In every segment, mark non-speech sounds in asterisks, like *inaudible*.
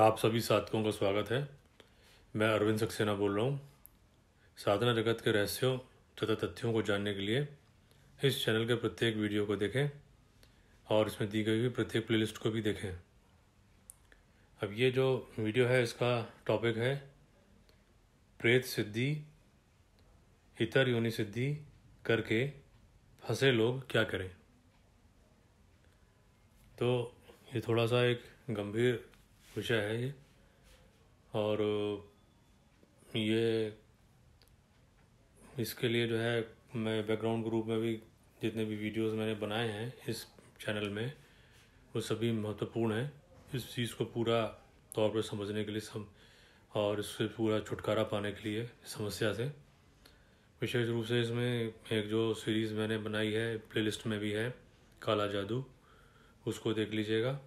आप सभी साधकों का स्वागत है मैं अरविंद सक्सेना बोल रहा हूँ साधना जगत के रहस्यों तथा तथ्यों को जानने के लिए इस चैनल के प्रत्येक वीडियो को देखें और इसमें दी गई हुई प्रत्येक प्लेलिस्ट को भी देखें अब ये जो वीडियो है इसका टॉपिक है प्रेत सिद्धि इतर योनि सिद्धि करके फंसे लोग क्या करें तो ये थोड़ा सा एक गंभीर विषय है ये और ये इसके लिए जो है मैं बैकग्राउंड ग्रुप में भी जितने भी वीडियोस मैंने बनाए हैं इस चैनल में वो सभी महत्वपूर्ण हैं इस चीज़ को पूरा तौर पर समझने के लिए सम और इससे पूरा छुटकारा पाने के लिए समस्या से विशेष रूप से इसमें एक जो सीरीज़ मैंने बनाई है प्लेलिस्ट में भी है काला जादू उसको देख लीजिएगा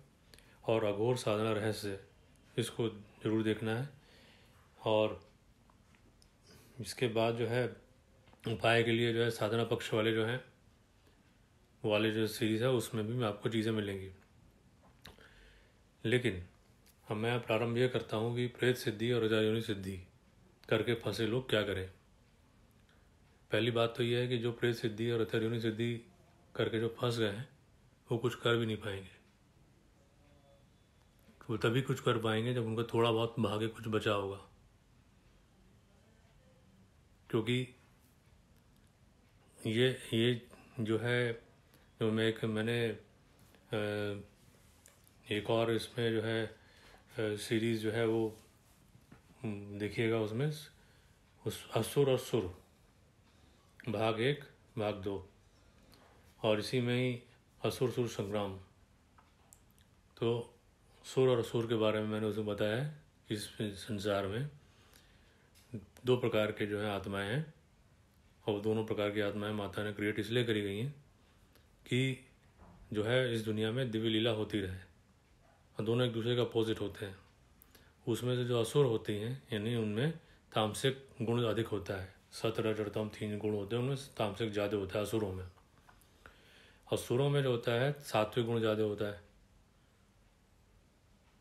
और अघोर साधना रहस्य इसको ज़रूर देखना है और इसके बाद जो है उपाय के लिए जो है साधना पक्ष वाले जो हैं वाले जो सीरीज़ है उसमें भी मैं आपको चीज़ें मिलेंगी लेकिन अब मैं प्रारंभ यह करता हूँ कि प्रेत सिद्धि और रजायोनी सिद्धि करके फंसे लोग क्या करें पहली बात तो यह है कि जो प्रेत सिद्धि और रजायोनी सिद्धि करके जो फंस गए हैं वो कुछ कर भी नहीं पाएंगे तो वो तभी कुछ कर पाएंगे जब उनका थोड़ा बहुत भागे कुछ बचा होगा क्योंकि ये ये जो है जो मैं एक मैंने एक और इसमें जो है सीरीज़ जो है वो हम्म, देखिएगा उसमें उस असुर और सुर भाग एक भाग दो और इसी में ही असुर सुर संग्राम तो सुर और असुर के बारे में मैंने उसे बताया कि इस संसार में दो प्रकार के जो है आत्माएं हैं और दोनों प्रकार की आत्माएं माता ने क्रिएट इसलिए करी गई हैं कि जो है इस दुनिया में दिव्य लीला होती रहे और दोनों एक दूसरे के अपोजिट होते हैं उसमें से जो असुर होती हैं यानी उनमें तामसिक गुण अधिक होता है सत्र जड़तम तीन गुण होते हैं उनमें तामसिक ज़्यादा होता है असुरों में असुरों में जो होता है सात्विक गुण ज़्यादा होता है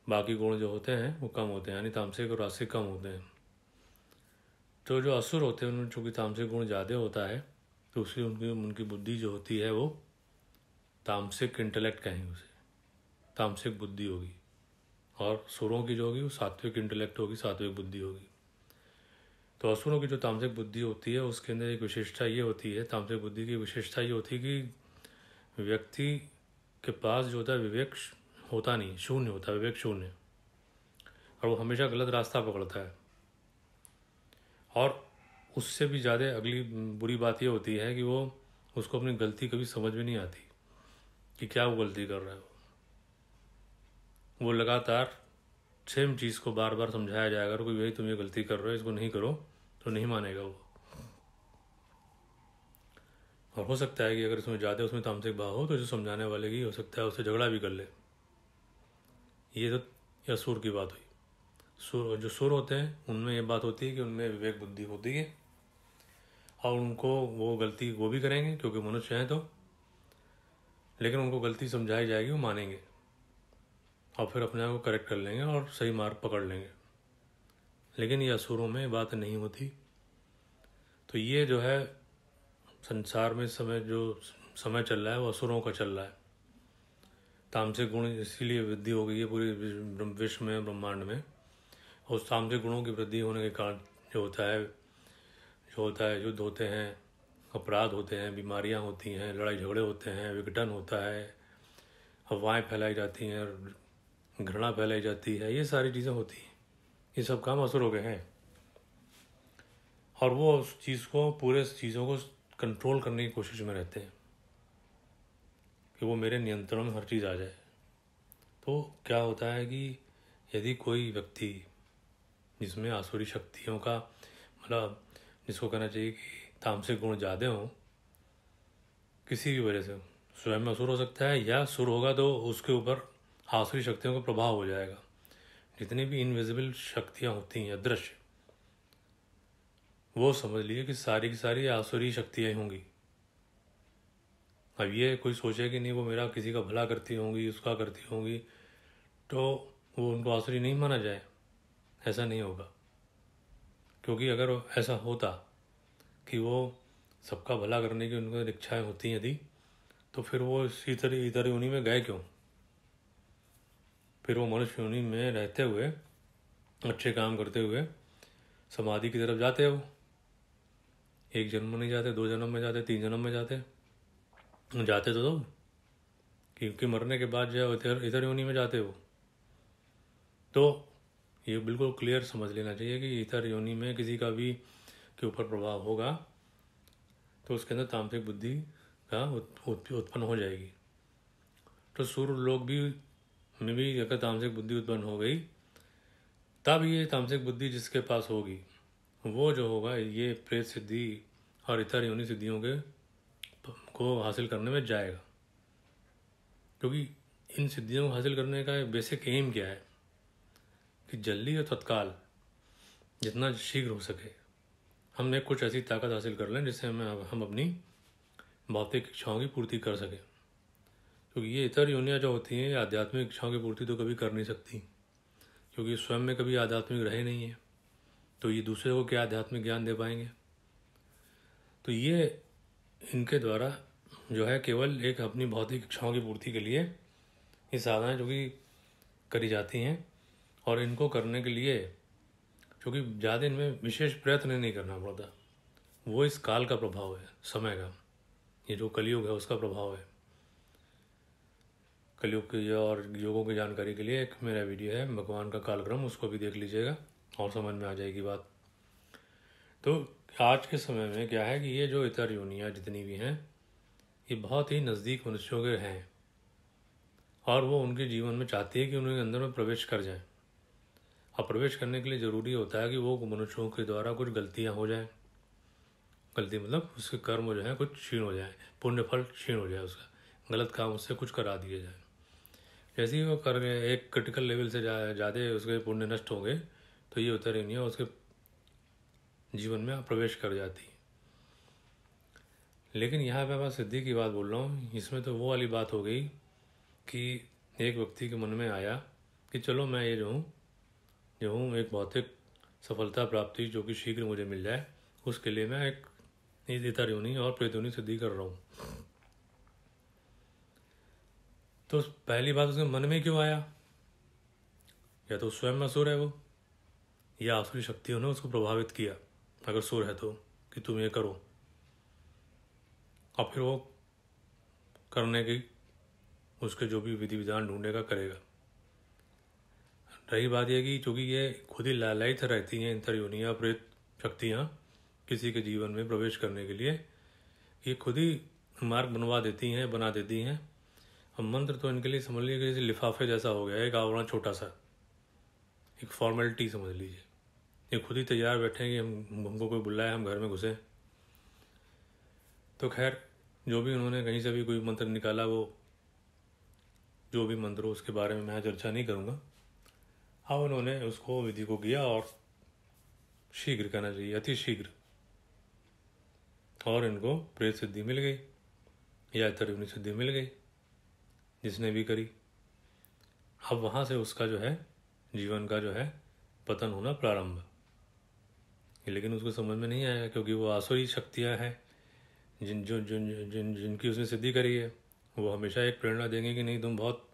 बाकी गुण जो होते हैं वो कम होते हैं यानी तामसिक और रासिक कम होते हैं तो जो असुर होते हैं उनमें चूँकि तामसिक गुण ज़्यादा होता है तो उसकी उनकी उनकी बुद्धि जो होती है वो तामसिक इंटेलेक्ट कहेंगे उसे तामसिक बुद्धि होगी और सुरों की जो होगी वो सात्विक इंटेलेक्ट होगी सात्विक बुद्धि होगी तो असुरों की जो तामसिक बुद्धि होती है उसके अंदर एक विशेषता ये होती है तामसिक बुद्धि की विशेषता ये होती है कि व्यक्ति के पास जो होता है विवेक होता नहीं शून्य होता है विवेक शून्य और वो हमेशा गलत रास्ता पकड़ता है और उससे भी ज़्यादा अगली बुरी बात ये होती है कि वो उसको अपनी गलती कभी समझ में नहीं आती कि क्या वो गलती कर रहा है वो लगातार सेम चीज़ को बार बार समझाया जाएगा कि भाई तुम ये गलती कर रहे हो इसको नहीं करो तो नहीं मानेगा वो और हो सकता है कि अगर इसमें ज़्यादा उसमें तामसिक भाव हो तो जो समझाने वाले की हो सकता है उससे झगड़ा भी कर ले ये तो या सुर की बात हुई सुर जो सुर होते हैं उनमें ये बात होती है कि उनमें विवेक बुद्धि होती है और उनको वो गलती वो भी करेंगे क्योंकि मनुष्य हैं तो लेकिन उनको गलती समझाई जाएगी वो मानेंगे और फिर अपने आप को करेक्ट कर लेंगे और सही मार्ग पकड़ लेंगे लेकिन ये असुरों में बात नहीं होती तो ये जो है संसार में समय जो समय चल रहा है वो असुरों का चल रहा है तामसिक गुण इसीलिए वृद्धि हो गई है पूरे विश्व में ब्रह्मांड में और तामसिक गुणों की वृद्धि होने के कारण जो होता है जो होता है युद्ध होते हैं अपराध होते हैं बीमारियां होती हैं लड़ाई झगड़े होते हैं विघटन होता है हवाएं फैलाई जाती हैं घृणा फैलाई जाती है ये सारी चीज़ें होती हैं ये सब काम असुर हो गए हैं और वो उस चीज़ को पूरे चीज़ों को कंट्रोल करने की कोशिश में रहते हैं कि वो मेरे नियंत्रण में हर चीज़ आ जाए तो क्या होता है कि यदि कोई व्यक्ति जिसमें आसुरी शक्तियों का मतलब जिसको कहना चाहिए कि तामसिक गुण ज़्यादा हों किसी भी वजह से स्वयं में असुर हो सकता है या सुर होगा तो उसके ऊपर आसुरी शक्तियों का प्रभाव हो जाएगा जितनी भी इनविजिबल शक्तियाँ होती हैं अदृश्य वो समझ लीजिए कि सारी की सारी आसुरी शक्तियाँ होंगी अब ये कोई सोचे कि नहीं वो मेरा किसी का भला करती होंगी उसका करती होंगी तो वो उनको आसुरी नहीं माना जाए ऐसा नहीं होगा क्योंकि अगर ऐसा होता कि वो सबका भला करने की उनको इच्छाएं होती यदि तो फिर वो इसी तरह इधर उन्हीं में गए क्यों फिर वो मनुष्य उन्हीं में रहते हुए अच्छे काम करते हुए समाधि की तरफ जाते हो वो एक जन्म में नहीं जाते दो जन्म में जाते तीन जन्म में जाते जाते तो तुम क्योंकि मरने के बाद जो है इधर इधर योनी में जाते हो तो ये बिल्कुल क्लियर समझ लेना चाहिए कि इधर योनी में किसी का भी के ऊपर प्रभाव होगा तो उसके अंदर तांत्रिक बुद्धि का उत्पन्न हो जाएगी तो सूर्य लोग भी में भी अगर तामसिक बुद्धि उत्पन्न हो गई तब ये तामसिक बुद्धि जिसके पास होगी वो जो होगा ये प्रेत सिद्धि और इतर योनि सिद्धियों के को हासिल करने में जाएगा क्योंकि इन सिद्धियों को हासिल करने का बेसिक एम क्या है कि जल्दी और तत्काल जितना शीघ्र हो सके हमने कुछ ऐसी ताकत हासिल कर लें जिससे हमें हम अपनी भौतिक इच्छाओं की पूर्ति कर सकें क्योंकि ये इतर योनियाँ जो होती हैं आध्यात्मिक इच्छाओं की पूर्ति तो कभी कर नहीं सकती क्योंकि स्वयं में कभी आध्यात्मिक रहे नहीं है तो ये दूसरे को क्या आध्यात्मिक ज्ञान दे पाएंगे तो ये इनके द्वारा जो है केवल एक अपनी भौतिक इच्छाओं की पूर्ति के लिए ये साधनाएं जो कि करी जाती हैं और इनको करने के लिए क्योंकि ज़्यादा इनमें विशेष प्रयत्न नहीं करना पड़ता वो इस काल का प्रभाव है समय का ये जो कलयुग है उसका प्रभाव है कलयुग के और योगों की जानकारी के लिए एक मेरा वीडियो है भगवान का कालक्रम उसको भी देख लीजिएगा और समझ में आ जाएगी बात तो आज के समय में क्या है कि ये जो इतर यूनियाँ जितनी भी हैं ये बहुत ही नज़दीक मनुष्यों के हैं और वो उनके जीवन में चाहती है कि उनके अंदर में प्रवेश कर जाएं और प्रवेश करने के लिए ज़रूरी होता है कि वो मनुष्यों के द्वारा कुछ गलतियाँ हो जाएं गलती मतलब उसके कर्म जो है कुछ क्षीण हो जाए पुण्य फल क्षीण हो जाए उसका गलत काम उससे कुछ करा दिए जाए जैसे ही वो कर गए एक क्रिटिकल लेवल से ज़्यादा जा, उसके पुण्य नष्ट होंगे तो ये उतर ही नहीं है उसके जीवन में प्रवेश कर जाती लेकिन यहाँ पे मैं सिद्धि की बात बोल रहा हूँ इसमें तो वो वाली बात हो गई कि एक व्यक्ति के मन में आया कि चलो मैं ये जो हूँ जो हूँ एक भौतिक सफलता प्राप्ति जो कि शीघ्र मुझे मिल जाए उसके लिए मैं एक इतर रूनी और प्रेत सिद्धि कर रहा हूँ तो पहली बात उसके मन में क्यों आया या तो स्वयं मसूर है वो या आसुरी शक्तियों ने उसको प्रभावित किया अगर सो रहे तो कि तुम ये करो और फिर वो करने की उसके जो भी विधि विधान ढूंढेगा करेगा रही बात यह कि चूँकि ये खुद ही लालायित रहती हैं इन प्रेत शक्तियाँ किसी के जीवन में प्रवेश करने के लिए ये खुद ही मार्ग बनवा देती हैं बना देती हैं और मंत्र तो इनके लिए समझ लीजिए जैसे लिफाफे जैसा हो गया एक आवरण छोटा सा एक फॉर्मेलिटी समझ लीजिए ये खुद ही तैयार बैठे हैं कि हम हमको कोई बुलाए हम घर में घुसे तो खैर जो भी उन्होंने कहीं से भी कोई मंत्र निकाला वो जो भी मंत्र हो उसके बारे में मैं चर्चा नहीं करूँगा अब हाँ, उन्होंने उसको विधि को किया और शीघ्र कहना चाहिए अति शीघ्र और इनको प्रेत सिद्धि मिल गई या तरुणी सिद्धि मिल गई जिसने भी करी अब वहाँ से उसका जो है जीवन का जो है पतन होना प्रारंभ लेकिन उसको समझ में नहीं आया क्योंकि वो आसुरी शक्तियाँ हैं जिन जो जिन जिन जिनकी उसने सिद्धि करी है वो हमेशा एक प्रेरणा देंगे कि नहीं तुम बहुत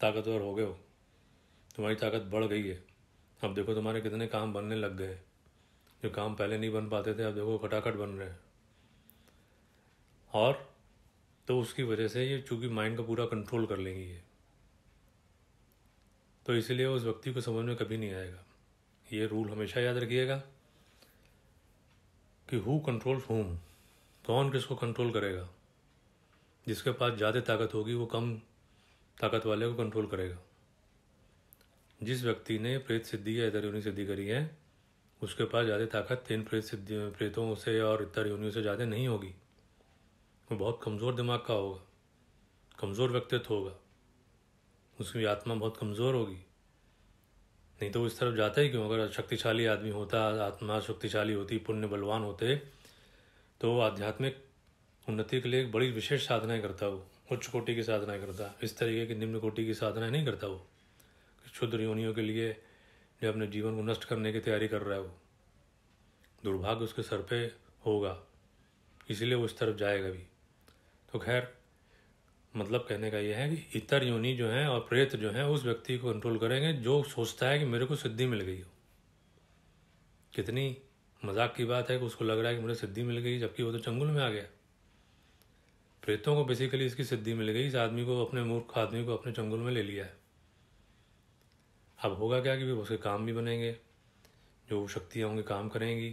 ताकतवर हो गए हो तुम्हारी ताकत बढ़ गई है अब देखो तुम्हारे कितने काम बनने लग गए जो काम पहले नहीं बन पाते थे अब देखो खटाखट बन रहे हैं और तो उसकी वजह से ये चूंकि माइंड का पूरा कंट्रोल कर लेंगी ये तो इसलिए उस व्यक्ति को समझ में कभी नहीं आएगा ये रूल हमेशा याद रखिएगा कि हु कंट्रोल्स होम कौन किसको कंट्रोल करेगा जिसके पास ज़्यादा ताकत होगी वो कम ताकत वाले को कंट्रोल करेगा जिस व्यक्ति ने प्रेत सिद्धि या इतर सिद्धि करी है उसके पास ज़्यादा ताकत तीन प्रेत सिद्धि प्रेतों से और इतर योनियों से ज़्यादा नहीं होगी वो बहुत कमज़ोर दिमाग का होगा कमज़ोर व्यक्तित्व होगा उसकी आत्मा बहुत कमज़ोर होगी नहीं तो उस तरफ जाता ही क्यों अगर शक्तिशाली आदमी होता आत्मा शक्तिशाली होती पुण्य बलवान होते तो आध्यात्मिक उन्नति के लिए एक बड़ी विशेष साधनाएं करता वो उच्च कोटि की साधनाएं करता इस तरीके की निम्न कोटि की साधनाएं नहीं करता वो क्षुद्र योनियों के लिए जो अपने जीवन को नष्ट करने की तैयारी कर रहा है वो दुर्भाग्य उसके सर पे होगा इसलिए वो उस तरफ जाएगा भी तो खैर मतलब कहने का यह है कि इतर योनि जो है और प्रेत जो है उस व्यक्ति को कंट्रोल करेंगे जो सोचता है कि मेरे को सिद्धि मिल गई हो कितनी मजाक की बात है कि उसको लग रहा है कि मुझे सिद्धि मिल गई जबकि वो तो चंगुल में आ गया प्रेतों को बेसिकली इसकी सिद्धि मिल गई इस आदमी को अपने मूर्ख आदमी को अपने चंगुल में ले लिया है अब होगा क्या कि भी उसके काम भी बनेंगे जो शक्तियाँ होंगी काम करेंगी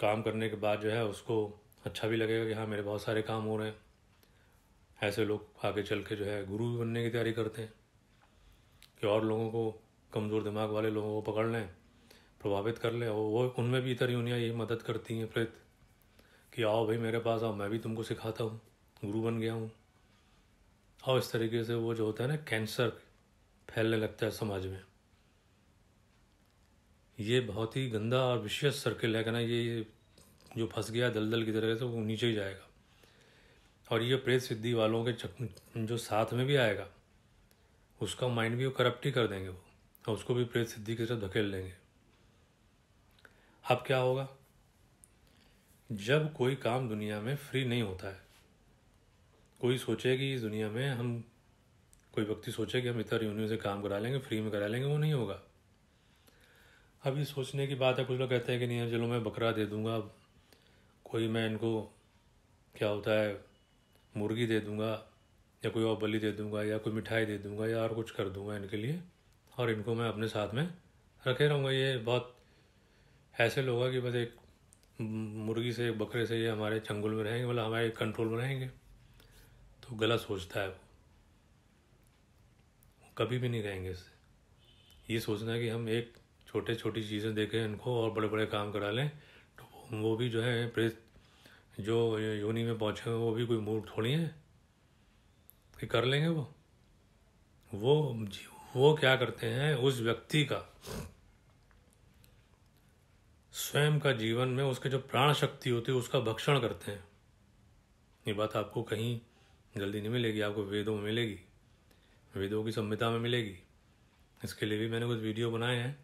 काम करने के बाद जो है उसको अच्छा भी लगेगा कि हाँ मेरे बहुत सारे काम हो रहे हैं ऐसे लोग आगे चल के जो है गुरु भी बनने की तैयारी करते हैं कि और लोगों को कमज़ोर दिमाग वाले लोगों को पकड़ लें प्रभावित कर लें और वो उनमें भी इतर यूनियाँ यही मदद करती हैं प्रेत कि आओ भाई मेरे पास आओ मैं भी तुमको सिखाता हूँ गुरु बन गया हूँ और इस तरीके से वो जो होता है ना कैंसर फैलने लगता है समाज में ये बहुत ही गंदा और विशेष सर्किल है कहना ये जो फंस गया दलदल की तरह से वो नीचे ही जाएगा और ये प्रेत सिद्धि वालों के जो साथ में भी आएगा उसका माइंड भी वो करप्ट ही कर देंगे वो और उसको भी प्रेत सिद्धि की तरफ धकेल देंगे अब क्या होगा जब कोई काम दुनिया में फ्री नहीं होता है कोई सोचे कि इस दुनिया में हम कोई व्यक्ति सोचे कि हम इतर यूनियन से काम करा लेंगे फ्री में करा लेंगे वो नहीं होगा अब ये सोचने की बात है कुछ लोग कहते हैं कि नहीं चलो मैं बकरा दे दूंगा कोई मैं इनको क्या होता है मुर्गी दे दूँगा या कोई और बलि दे दूँगा या कोई मिठाई दे दूँगा या और कुछ कर दूँगा इनके लिए और इनको मैं अपने साथ में रखे रहूँगा ये बहुत ऐसे लोग हैं कि बस एक मुर्गी से बकरे से ये हमारे चंगुल में रहेंगे मतलब हमारे कंट्रोल में रहेंगे तो गलत सोचता है वो कभी भी नहीं रहेंगे इससे ये सोचना कि हम एक छोटे छोटी चीज़ें देखें इनको और बड़े बड़े काम करा लें तो वो भी जो है प्रेत जो योनि में पहुँचेगा वो भी कोई मूर्ख थोड़ी है कि कर लेंगे वो वो वो क्या करते हैं उस व्यक्ति का स्वयं का जीवन में उसके जो प्राण शक्ति होती है उसका भक्षण करते हैं ये बात आपको कहीं जल्दी नहीं मिलेगी आपको वेदों में मिलेगी वेदों की संहिता में मिलेगी इसके लिए भी मैंने कुछ वीडियो बनाए हैं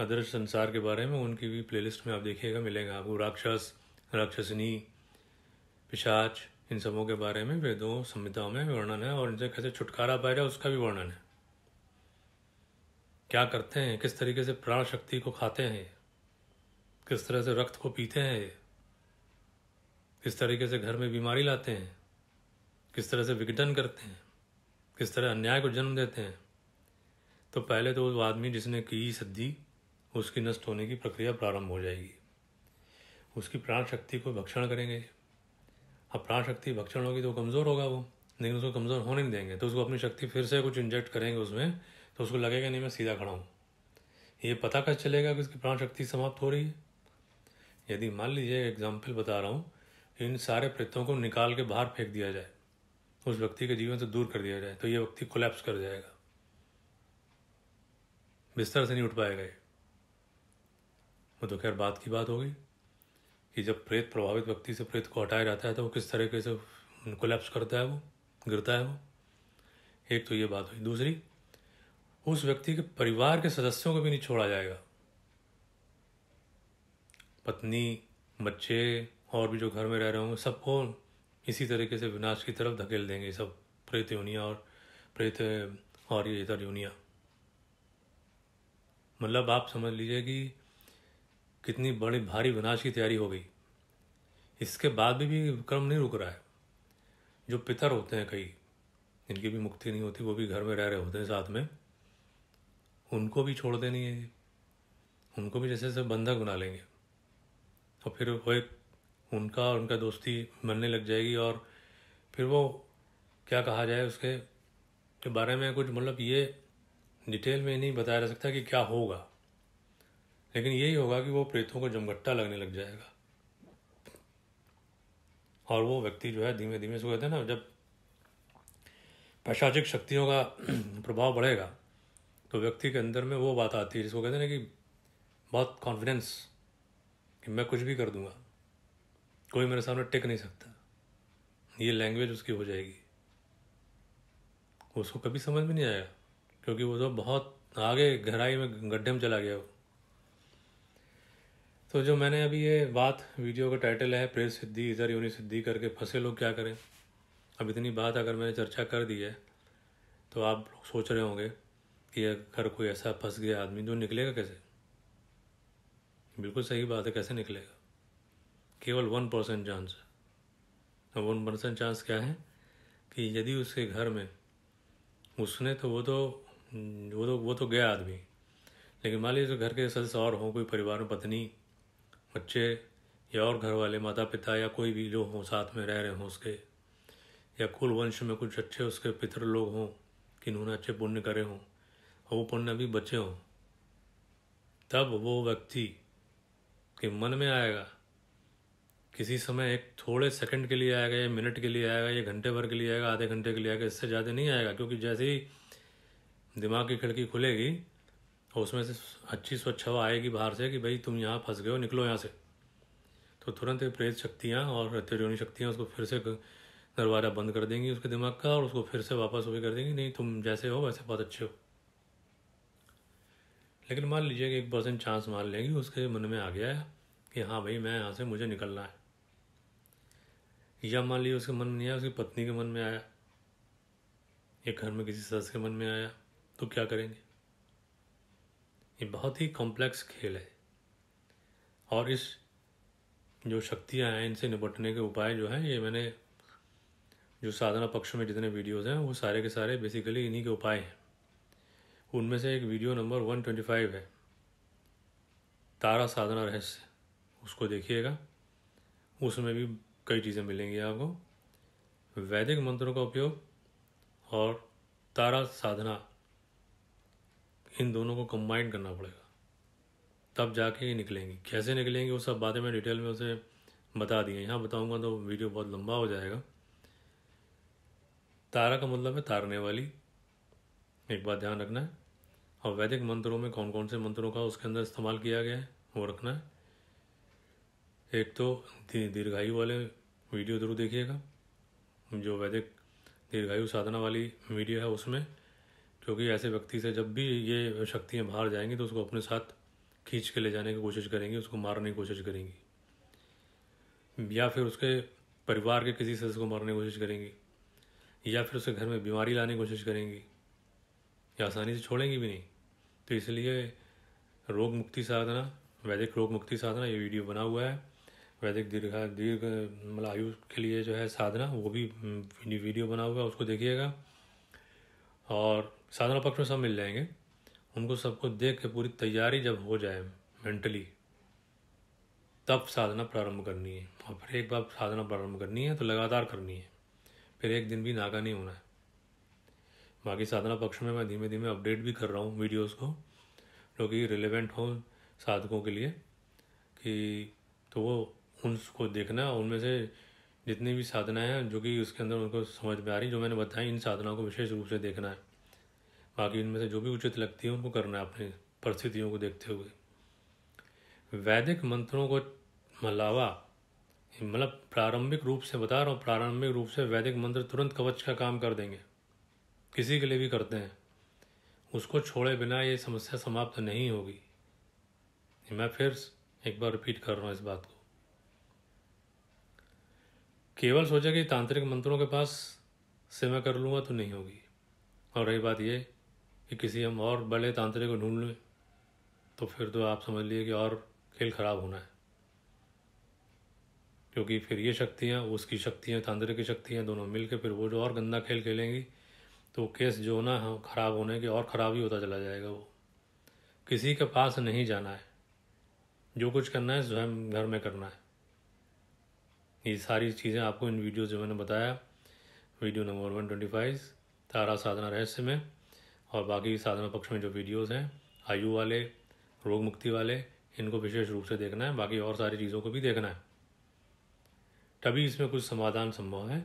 अदृश्य संसार के बारे में उनकी भी प्लेलिस्ट में आप देखिएगा मिलेगा आपको राक्षस राक्षसनी पिशाच इन सबों के बारे में वेदों संहिताओं में वर्णन है और इनसे कैसे छुटकारा पाया जाए उसका भी वर्णन है क्या करते हैं किस तरीके से प्राण शक्ति को खाते हैं किस तरह से रक्त को पीते हैं किस तरीके से घर में बीमारी लाते हैं किस तरह से विघटन करते हैं किस तरह अन्याय को जन्म देते हैं तो पहले तो वो आदमी जिसने की सद्दी उसकी नष्ट होने की प्रक्रिया प्रारंभ हो जाएगी उसकी प्राण शक्ति को भक्षण करेंगे अब प्राण शक्ति भक्षण होगी तो कमज़ोर होगा वो लेकिन उसको कमज़ोर होने नहीं देंगे तो उसको अपनी शक्ति फिर से कुछ इंजेक्ट करेंगे उसमें तो उसको लगेगा नहीं मैं सीधा खड़ा हूँ ये पता कैसे चलेगा कि उसकी प्राण शक्ति समाप्त हो रही है यदि मान लीजिए एग्जाम्पल बता रहा हूँ कि इन सारे प्रत्यों को निकाल के बाहर फेंक दिया जाए उस व्यक्ति के जीवन से दूर कर दिया जाए तो ये व्यक्ति कोलैप्स कर जाएगा बिस्तर से नहीं उठ पाएगा ये वो तो खैर बात की बात होगी कि जब प्रेत प्रभावित व्यक्ति से प्रेत को हटाया जाता है तो वो किस तरीके से कोलेप्स करता है वो गिरता है वो एक तो ये बात हुई दूसरी उस व्यक्ति के परिवार के सदस्यों को भी नहीं छोड़ा जाएगा पत्नी बच्चे और भी जो घर में रह रहे होंगे सबको इसी तरीके से विनाश की तरफ धकेल देंगे सब प्रेत यूनिया और प्रेत और ये इधर यूनिया मतलब आप समझ लीजिए कि कितनी बड़ी भारी विनाश की तैयारी हो गई इसके बाद भी, भी क्रम नहीं रुक रहा है जो पितर होते हैं कई जिनकी भी मुक्ति नहीं होती वो भी घर में रह रहे होते हैं साथ में उनको भी छोड़ देनी है उनको भी जैसे जैसे बंधक बना लेंगे और तो फिर वो एक उनका और उनका दोस्ती बनने लग जाएगी और फिर वो क्या कहा जाए उसके के बारे में कुछ मतलब ये डिटेल में नहीं बताया जा सकता कि क्या होगा लेकिन यही होगा कि वो प्रेतों को जमघट्टा लगने लग जाएगा और वो व्यक्ति जो है धीमे धीमे से कहते हैं ना जब पैशाचिक शक्तियों का *clears throat* प्रभाव बढ़ेगा तो व्यक्ति के अंदर में वो बात आती है जिसको कहते हैं ना कि बहुत कॉन्फिडेंस कि मैं कुछ भी कर दूंगा कोई मेरे सामने टिक नहीं सकता ये लैंग्वेज उसकी हो जाएगी उसको कभी समझ में नहीं आएगा क्योंकि वो तो बहुत आगे गहराई में गड्ढे में चला गया वो तो जो मैंने अभी ये बात वीडियो का टाइटल है प्रेस सिद्धि इधर यूनि सिद्धि करके फंसे लोग क्या करें अब इतनी बात अगर मैंने चर्चा कर दी है तो आप लोग सोच रहे होंगे कि अगर कोई ऐसा फंस गया आदमी जो तो निकलेगा कैसे बिल्कुल सही बात है कैसे निकलेगा केवल वन परसेंट चांस है वन परसेंट चांस क्या है कि यदि उसके घर में उसने तो वो तो वो तो वो तो गया आदमी लेकिन मान लीजिए घर के सदस्य और हों कोई परिवार में पत्नी बच्चे या और घर वाले माता पिता या कोई भी जो हों साथ में रह रहे हों उसके या कुल वंश में कुछ अच्छे उसके पितर लोग हों कि उन्होंने अच्छे पुण्य करे हों और वो पुण्य भी बचे हों तब वो व्यक्ति के मन में आएगा किसी समय एक थोड़े सेकंड के लिए आएगा या मिनट के लिए आएगा या घंटे भर के लिए आएगा आधे घंटे के लिए आएगा इससे ज़्यादा नहीं आएगा क्योंकि जैसे ही दिमाग की खिड़की खुलेगी और उसमें से अच्छी स्वच्छ हवा आएगी बाहर से कि भाई तुम यहाँ फंस गए हो निकलो यहाँ से तो तुरंत ये प्रेत शक्तियाँ और तिरयोनी शक्तियाँ उसको फिर से दरवाज़ा बंद कर देंगी उसके दिमाग का और उसको फिर से वापस वही कर देंगी नहीं तुम जैसे हो वैसे बहुत अच्छे हो लेकिन मान लीजिए कि एक परसेंट चांस मान लेंगी उसके मन में आ गया है कि हाँ भाई मैं यहाँ से मुझे निकलना है या मान लीजिए उसके मन में नहीं आया उसकी पत्नी के मन में आया या घर में किसी सस के मन में आया तो क्या करेंगे ये बहुत ही कॉम्प्लेक्स खेल है और इस जो शक्तियाँ हैं इनसे निपटने के उपाय जो हैं ये मैंने जो साधना पक्ष में जितने वीडियोस हैं वो सारे के सारे बेसिकली इन्हीं के उपाय हैं उनमें से एक video number one twenty five है तारा साधना रहस्य उसको देखिएगा उसमें भी कई चीज़ें मिलेंगी आपको वैदिक मंत्रों का उपयोग और तारा साधना इन दोनों को कम्बाइन करना पड़ेगा तब जाके ये निकलेंगी कैसे निकलेंगी वो सब बातें मैं डिटेल में उसे बता दी यहाँ बताऊँगा तो वीडियो बहुत लंबा हो जाएगा तारा का मतलब है तारने वाली एक बात ध्यान रखना है और वैदिक मंत्रों में कौन कौन से मंत्रों का उसके अंदर इस्तेमाल किया गया है वो रखना है एक तो दीर्घायु वाले वीडियो जरूर देखिएगा जो वैदिक दीर्घायु साधना वाली वीडियो है उसमें क्योंकि ऐसे व्यक्ति से जब भी ये शक्तियाँ बाहर जाएंगी तो उसको अपने साथ खींच के ले जाने की कोशिश करेंगी उसको मारने की कोशिश करेंगी या फिर उसके परिवार के किसी सदस्य को मारने की कोशिश करेंगी या फिर उसके घर में बीमारी लाने की कोशिश करेंगी या आसानी से छोड़ेंगी भी नहीं तो इसलिए रोग मुक्ति साधना वैदिक रोग मुक्ति साधना ये वीडियो बना हुआ है वैदिक दीर्घ दीर्घ मतलब आयु के लिए जो है साधना वो भी वीडियो बना हुआ है उसको देखिएगा और साधना पक्ष में सब मिल जाएंगे उनको सबको देख के पूरी तैयारी जब हो जाए मेंटली तब साधना प्रारंभ करनी है और फिर एक बार साधना प्रारंभ करनी है तो लगातार करनी है फिर एक दिन भी नागा नहीं होना है बाकी साधना पक्ष में मैं धीमे धीमे अपडेट भी कर रहा हूँ वीडियोस को जो कि रिलेवेंट हो साधकों के लिए कि तो वो उनको देखना उनमें से जितनी भी साधनाएं हैं जो कि उसके अंदर उनको समझ में आ रही जो मैंने बताई इन साधनाओं को विशेष रूप से देखना है बाकी इनमें से जो भी उचित लगती है उनको करना है अपनी परिस्थितियों को देखते हुए वैदिक मंत्रों को मलावा मतलब प्रारंभिक रूप से बता रहा हूँ प्रारंभिक रूप से वैदिक मंत्र तुरंत कवच का काम कर देंगे किसी के लिए भी करते हैं उसको छोड़े बिना ये समस्या समाप्त नहीं होगी मैं फिर एक बार रिपीट कर रहा हूँ इस बात को केवल सोचा कि तांत्रिक मंत्रों के पास से मैं कर लूँगा तो नहीं होगी और रही बात ये कि किसी हम और बड़े तांत्रिक को ढूंढ लें तो फिर तो आप समझ लिए कि और खेल खराब होना है क्योंकि फिर ये शक्तियाँ उसकी शक्तियाँ तांत्रिक की शक्तियाँ दोनों मिल के फिर वो जो और गंदा खेल खेलेंगी तो केस जो ना हो ख़राब होने के और ख़राब ही होता चला जाएगा वो किसी के पास नहीं जाना है जो कुछ करना है स्वयं घर में करना है ये सारी चीज़ें आपको इन वीडियो जो मैंने बताया video number one twenty five Tara साधना रहस्य में और बाकी साधना पक्ष में जो वीडियोस हैं आयु वाले रोग मुक्ति वाले इनको विशेष रूप से देखना है बाकी और सारी चीज़ों को भी देखना है तभी इसमें कुछ समाधान संभव है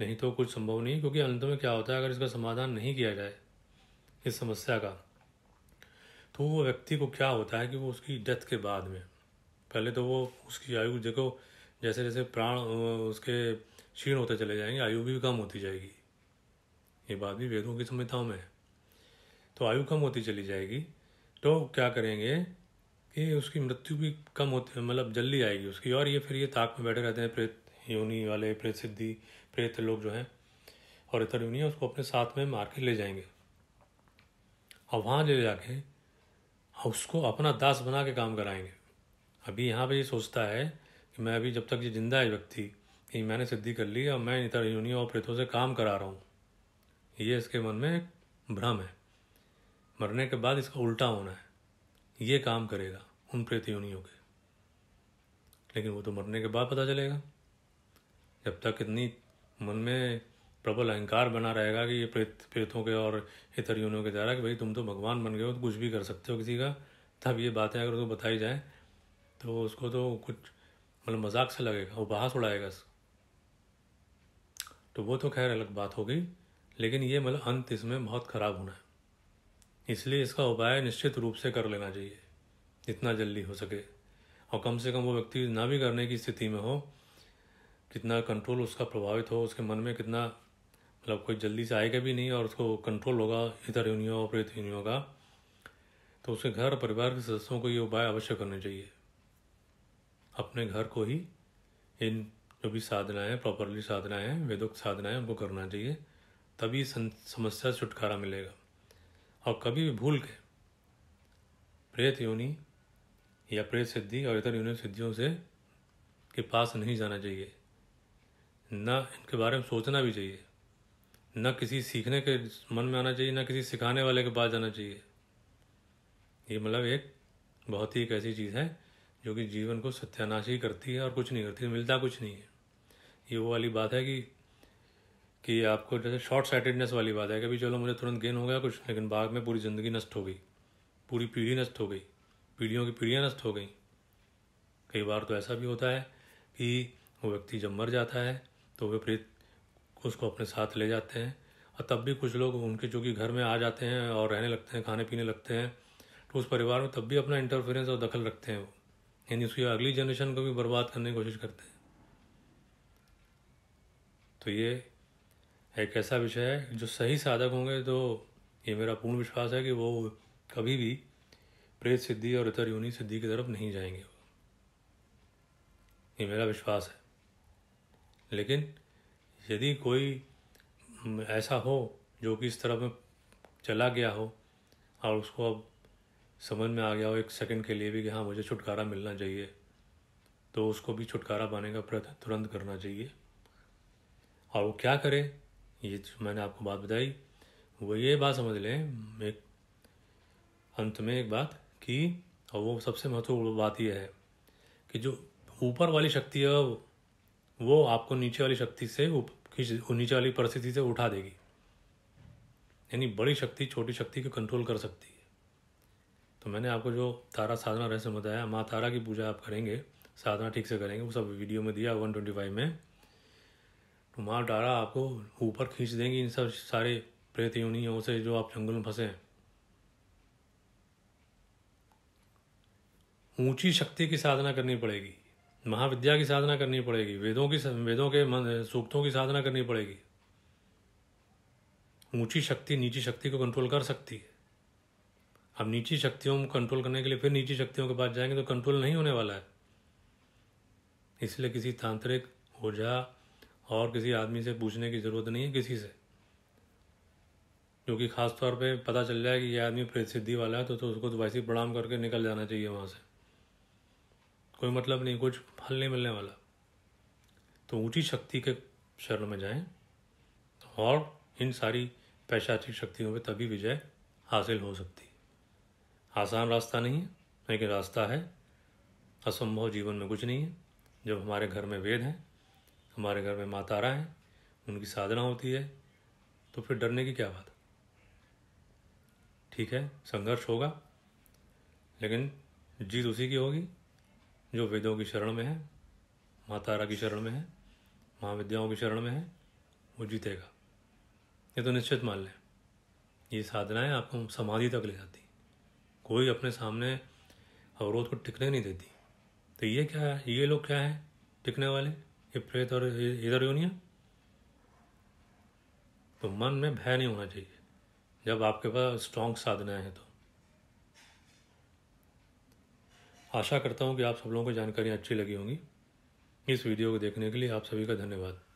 नहीं तो कुछ संभव नहीं क्योंकि अंत में क्या होता है अगर इसका समाधान नहीं किया जाए इस समस्या का तो वो व्यक्ति को क्या होता है कि वो उसकी डेथ के बाद में पहले तो वो उसकी आयु देखो जैसे जैसे प्राण उसके क्षीण होते चले जाएंगे आयु भी कम होती जाएगी ये बात भी वेदों की संहिताओं में है तो आयु कम होती चली जाएगी तो क्या करेंगे कि उसकी मृत्यु भी कम होती मतलब जल्दी आएगी उसकी और ये फिर ये ताक में बैठे रहते हैं प्रेत योनि वाले प्रेत सिद्धि प्रेत लोग जो हैं और इतर योनि उसको अपने साथ में मार के ले जाएंगे और वहाँ ले जाके उसको अपना दास बना के काम कराएंगे अभी यहाँ पे ये सोचता है कि मैं अभी जब तक ये जिंदा है व्यक्ति कि मैंने सिद्धि कर ली और मैं इतर योनियों और प्रेतों से काम करा रहा हूँ ये इसके मन में एक भ्रम है मरने के बाद इसका उल्टा होना है ये काम करेगा उन प्रेत यूनियों के लेकिन वो तो मरने के बाद पता चलेगा जब तक इतनी मन में प्रबल अहंकार बना रहेगा कि ये प्रेत प्रेतों के और इतर यूनियों के द्वारा कि भाई तुम तो भगवान बन गए हो तो कुछ भी कर सकते हो किसी का तब ये बातें अगर उसको बताई जाए तो उसको तो कुछ मतलब मजाक से लगेगा वो बहास उड़ाएगा तो वो तो खैर अलग बात होगी लेकिन ये मतलब अंत इसमें बहुत ख़राब होना है इसलिए इसका उपाय निश्चित रूप से कर लेना चाहिए जितना जल्दी हो सके और कम से कम वो व्यक्ति ना भी करने की स्थिति में हो कितना कंट्रोल उसका प्रभावित हो उसके मन में कितना मतलब कोई जल्दी से आएगा भी नहीं और उसको कंट्रोल होगा इधर यूनियो प्रेत यूनियो का तो उसके घर परिवार के सदस्यों को ये उपाय अवश्य करने चाहिए अपने घर को ही इन जो भी साधनाएं प्रॉपरली साधनाएं हैं वेदोक्त साधनाएं उनको करना चाहिए तभी समस्या से छुटकारा मिलेगा और कभी भी भूल के प्रेत योनि या प्रेत सिद्धि और इतर योनि सिद्धियों से के पास नहीं जाना चाहिए न इनके बारे में सोचना भी चाहिए न किसी सीखने के मन में आना चाहिए न किसी सिखाने वाले के पास जाना चाहिए ये मतलब एक बहुत ही एक ऐसी चीज़ है जो कि जीवन को सत्यानाश ही करती है और कुछ नहीं करती मिलता कुछ नहीं है ये वो वाली बात है कि कि आपको जैसे शॉर्ट साइटेडनेस वाली बात है कि अभी चलो मुझे तुरंत गेन हो गया कुछ लेकिन बाद में पूरी ज़िंदगी नष्ट हो गई पूरी पीढ़ी नष्ट हो गई पीढ़ियों की पीढ़ियाँ नष्ट हो गई कई बार तो ऐसा भी होता है कि वो व्यक्ति जब मर जाता है तो वे प्रेत उसको अपने साथ ले जाते हैं और तब भी कुछ लोग उनके जो कि घर में आ जाते हैं और रहने लगते हैं खाने पीने लगते हैं तो उस परिवार में तब भी अपना इंटरफेरेंस और दखल रखते हैं वो यानी उसकी अगली जनरेशन को भी बर्बाद करने की कोशिश करते हैं तो ये एक ऐसा विषय है जो सही साधक होंगे तो ये मेरा पूर्ण विश्वास है कि वो कभी भी प्रेत सिद्धि और इतर यूनि सिद्धि की तरफ नहीं जाएंगे ये मेरा विश्वास है लेकिन यदि कोई ऐसा हो जो कि इस तरफ में चला गया हो और उसको अब समझ में आ गया हो एक सेकंड के लिए भी कि हाँ मुझे छुटकारा मिलना चाहिए तो उसको भी छुटकारा पाने का प्रयत्न तुरंत करना चाहिए और वो क्या करें ये जो तो मैंने आपको बात बताई वो ये बात समझ लें एक अंत में एक बात कि और वो सबसे महत्वपूर्ण बात यह है कि जो ऊपर वाली शक्ति है वो आपको नीचे वाली शक्ति से नीचे वाली परिस्थिति से उठा देगी यानी बड़ी शक्ति छोटी शक्ति को कंट्रोल कर सकती है तो मैंने आपको जो तारा साधना रहस्य बताया माँ तारा की पूजा आप करेंगे साधना ठीक से करेंगे वो सब वीडियो में दिया वन ट्वेंटी फाइव में तो माँ तारा आपको ऊपर खींच देंगी इन सब सारे प्रेत योनियों से जो आप जंगल में फंसे हैं ऊंची शक्ति की साधना करनी पड़ेगी महाविद्या की साधना करनी पड़ेगी वेदों की वेदों के सूक्तों की साधना करनी पड़ेगी ऊंची शक्ति नीची शक्ति को कंट्रोल कर सकती है अब नीची शक्तियों को कंट्रोल करने के लिए फिर नीची शक्तियों के पास जाएंगे तो कंट्रोल नहीं होने वाला है इसलिए किसी तांत्रिक ओझा और किसी आदमी से पूछने की ज़रूरत नहीं है किसी से क्योंकि ख़ास तौर पे पता चल जाए कि ये आदमी प्रेत सिद्धि वाला है तो, तो उसको तो वैसे ही प्रणाम करके निकल जाना चाहिए वहाँ से कोई मतलब नहीं कुछ फल नहीं मिलने वाला तो ऊंची शक्ति के शरण में जाएं और इन सारी पैशाचिक शक्तियों पे तभी विजय हासिल हो सकती है आसान रास्ता नहीं है लेकिन रास्ता है असंभव जीवन में कुछ नहीं है जब हमारे घर में वेद हैं हमारे घर में माँ तारा हैं उनकी साधना होती है तो फिर डरने की क्या बात ठीक है संघर्ष होगा लेकिन जीत उसी की होगी जो वेदों की शरण में है माँ तारा की शरण में है महाविद्याओं की शरण में है वो जीतेगा ये तो निश्चित मान लें ये साधनाएं आपको समाधि तक ले जाती कोई अपने सामने अवरोध को टिकने नहीं देती तो ये क्या है ये लोग क्या है टिकने वाले ये प्रेत और इधर योनिया तो मन में भय नहीं होना चाहिए जब आपके पास स्ट्रांग साधनाएं हैं तो आशा करता हूँ कि आप सब लोगों को जानकारी अच्छी लगी होंगी इस वीडियो को देखने के लिए आप सभी का धन्यवाद